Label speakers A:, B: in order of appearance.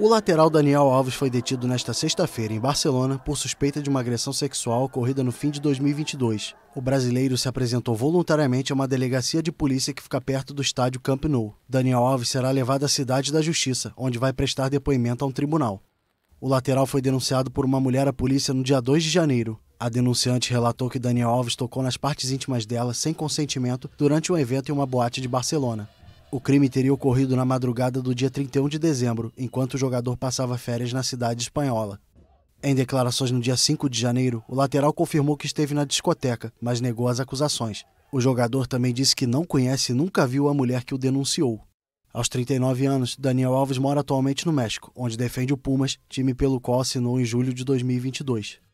A: O lateral Daniel Alves foi detido nesta sexta-feira em Barcelona por suspeita de uma agressão sexual ocorrida no fim de 2022. O brasileiro se apresentou voluntariamente a uma delegacia de polícia que fica perto do estádio Camp Nou. Daniel Alves será levado à cidade da Justiça, onde vai prestar depoimento a um tribunal. O lateral foi denunciado por uma mulher à polícia no dia 2 de janeiro. A denunciante relatou que Daniel Alves tocou nas partes íntimas dela sem consentimento durante um evento em uma boate de Barcelona. O crime teria ocorrido na madrugada do dia 31 de dezembro, enquanto o jogador passava férias na cidade espanhola. Em declarações no dia 5 de janeiro, o lateral confirmou que esteve na discoteca, mas negou as acusações. O jogador também disse que não conhece e nunca viu a mulher que o denunciou. Aos 39 anos, Daniel Alves mora atualmente no México, onde defende o Pumas, time pelo qual assinou em julho de 2022.